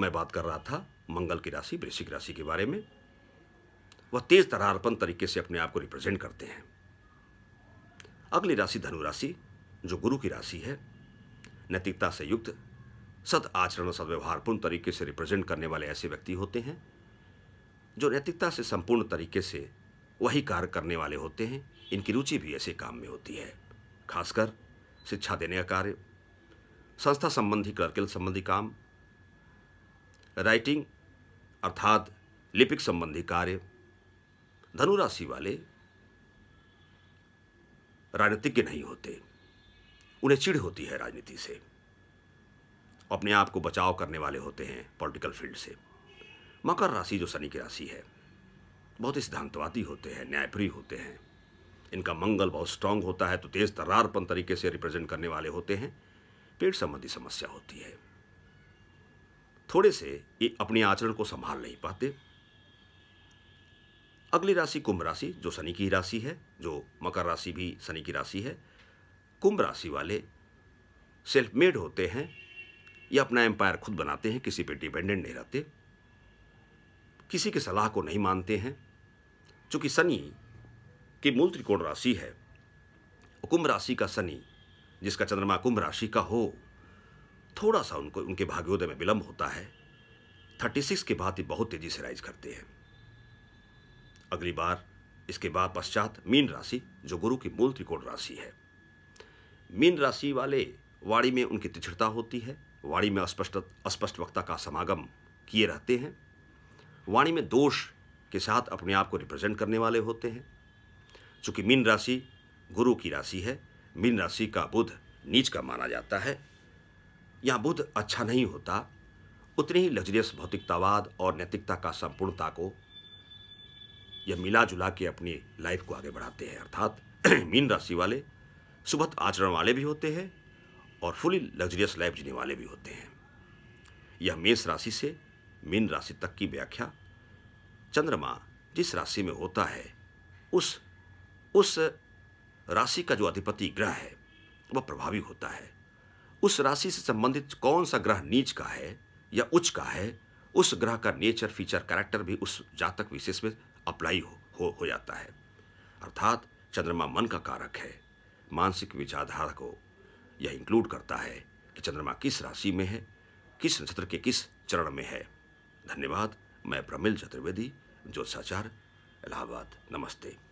मैं बात कर रहा था मंगल की राशि वृश्चिक राशि के बारे में वह तेज तरारपन तरीके से अपने आप को रिप्रेजेंट करते हैं अगली राशि धनु राशि जो गुरु की राशि है नैतिकता से युक्त सद आचरण और सदव्यवहारपूर्ण तरीके से रिप्रेजेंट करने वाले ऐसे व्यक्ति होते हैं जो नैतिकता से संपूर्ण तरीके से वही कार्य करने वाले होते हैं इनकी रुचि भी ऐसे काम में होती है खासकर शिक्षा देने का कार्य संस्था संबंधी क्लर्कल संबंधी काम राइटिंग अर्थात लिपिक संबंधी कार्य धनु राशि वाले राजनीतिज्ञ नहीं होते उन्हें चिढ़ होती है राजनीति से अपने आप को बचाव करने वाले होते हैं पॉलिटिकल फील्ड से मकर राशि जो शनि की राशि है बहुत ही सिद्धांतवादी होते हैं न्यायप्रिय होते हैं इनका मंगल बहुत स्ट्रांग होता है तो तेज तर्रारपन तरीके से रिप्रेजेंट करने वाले होते हैं पेट संबंधी समस्या होती है थोड़े से ये अपने आचरण को संभाल नहीं पाते अगली राशि कुंभ राशि जो शनि की राशि है जो मकर राशि भी शनि की राशि है कुंभ राशि वाले सेल्फ मेड होते हैं या अपना एम्पायर खुद बनाते हैं किसी पे डिपेंडेंट नहीं रहते किसी की सलाह को नहीं मानते हैं चूँकि शनि की मूल त्रिकोण राशि है कुंभ राशि का शनि जिसका चंद्रमा कुंभ राशि का हो थोड़ा सा उनको उनके भाग्योदय में विलंब होता है थर्टी सिक्स बाद भांति बहुत तेजी से राइज करते हैं अगली बार इसके बाद पश्चात मीन राशि जो गुरु की मूल त्रिकोण राशि है मीन राशि वाले वाणी में उनकी तिछड़ता होती है वाणी में अस्पष्ट अस्पष्ट वक्ता का समागम किए रहते हैं वाणी में दोष के साथ अपने आप को रिप्रेजेंट करने वाले होते हैं चूँकि मीन राशि गुरु की राशि है मीन राशि का बुध नीच का माना जाता है यह बुद्ध अच्छा नहीं होता उतने ही लग्जरियस भौतिकतावाद और नैतिकता का संपूर्णता को यह मिला जुला के अपनी लाइफ को आगे बढ़ाते हैं अर्थात मीन राशि वाले सुबह आचरण वाले भी होते हैं और फुली लग्जरियस लाइफ जीने वाले भी होते हैं यह मेष राशि से मीन राशि तक की व्याख्या चंद्रमा जिस राशि में होता है उस उस राशि का जो अधिपति ग्रह है वह प्रभावी होता है उस राशि से संबंधित कौन सा ग्रह नीच का है या उच्च का है उस ग्रह का नेचर फीचर कैरेक्टर भी उस जातक विशेष में अप्लाई हो, हो हो जाता है अर्थात चंद्रमा मन का कारक है मानसिक विचारधारा को यह इंक्लूड करता है कि चंद्रमा किस राशि में है किस नक्षत्र के किस चरण में है धन्यवाद मैं प्रमिल चतुर्वेदी ज्योतिषाचार्य इलाहाबाद नमस्ते